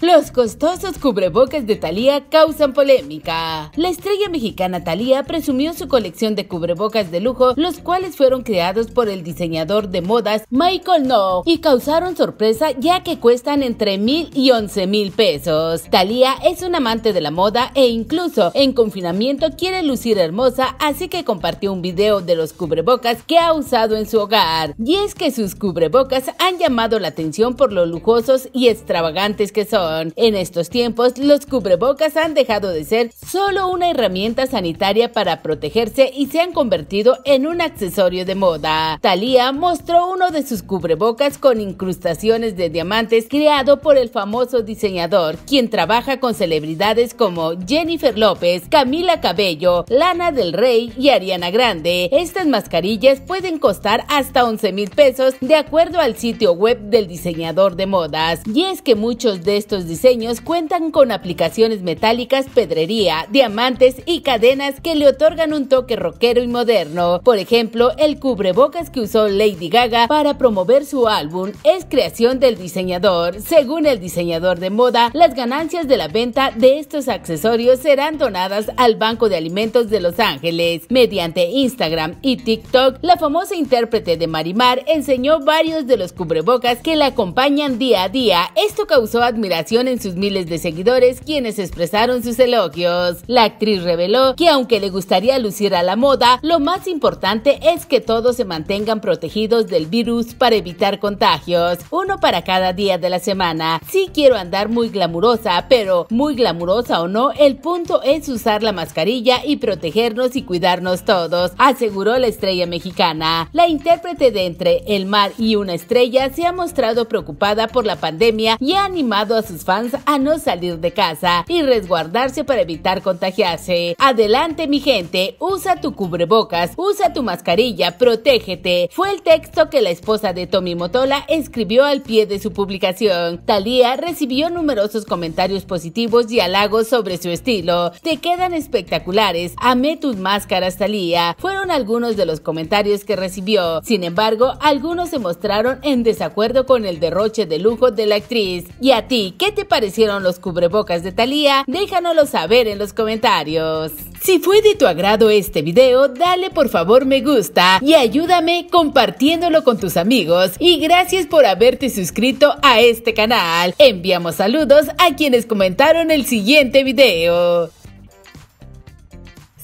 Los costosos cubrebocas de Thalía causan polémica. La estrella mexicana Thalía presumió su colección de cubrebocas de lujo, los cuales fueron creados por el diseñador de modas Michael No y causaron sorpresa ya que cuestan entre mil y once mil pesos. Thalía es un amante de la moda e incluso en confinamiento quiere lucir hermosa, así que compartió un video de los cubrebocas que ha usado en su hogar. Y es que sus cubrebocas han llamado la atención por lo lujosos y extravagantes que son. En estos tiempos, los cubrebocas han dejado de ser solo una herramienta sanitaria para protegerse y se han convertido en un accesorio de moda. Thalía mostró uno de sus cubrebocas con incrustaciones de diamantes creado por el famoso diseñador, quien trabaja con celebridades como Jennifer López, Camila Cabello, Lana del Rey y Ariana Grande. Estas mascarillas pueden costar hasta 11 mil pesos de acuerdo al sitio web del diseñador de modas. Y es que muchos de estos diseños cuentan con aplicaciones metálicas, pedrería, diamantes y cadenas que le otorgan un toque rockero y moderno. Por ejemplo, el cubrebocas que usó Lady Gaga para promover su álbum es creación del diseñador. Según el diseñador de moda, las ganancias de la venta de estos accesorios serán donadas al Banco de Alimentos de Los Ángeles. Mediante Instagram y TikTok, la famosa intérprete de Marimar enseñó varios de los cubrebocas que la acompañan día a día. Esto causó admiración en sus miles de seguidores quienes expresaron sus elogios. La actriz reveló que aunque le gustaría lucir a la moda, lo más importante es que todos se mantengan protegidos del virus para evitar contagios, uno para cada día de la semana. Sí quiero andar muy glamurosa, pero muy glamurosa o no, el punto es usar la mascarilla y protegernos y cuidarnos todos, aseguró la estrella mexicana. La intérprete de Entre el mar y una estrella se ha mostrado preocupada por la pandemia y ha animado a sus fans a no salir de casa y resguardarse para evitar contagiarse. Adelante mi gente, usa tu cubrebocas, usa tu mascarilla, protégete. Fue el texto que la esposa de Tommy Motola escribió al pie de su publicación. Talía recibió numerosos comentarios positivos y halagos sobre su estilo. Te quedan espectaculares, amé tus máscaras Talía, Fueron algunos de los comentarios que recibió. Sin embargo, algunos se mostraron en desacuerdo con el derroche de lujo de la actriz. ¿Y a ti qué ¿Qué te parecieron los cubrebocas de Thalía? Déjanoslo saber en los comentarios. Si fue de tu agrado este video, dale por favor me gusta y ayúdame compartiéndolo con tus amigos. Y gracias por haberte suscrito a este canal. Enviamos saludos a quienes comentaron el siguiente video.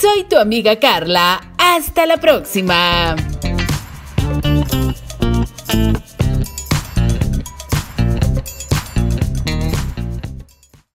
Soy tu amiga Carla. Hasta la próxima.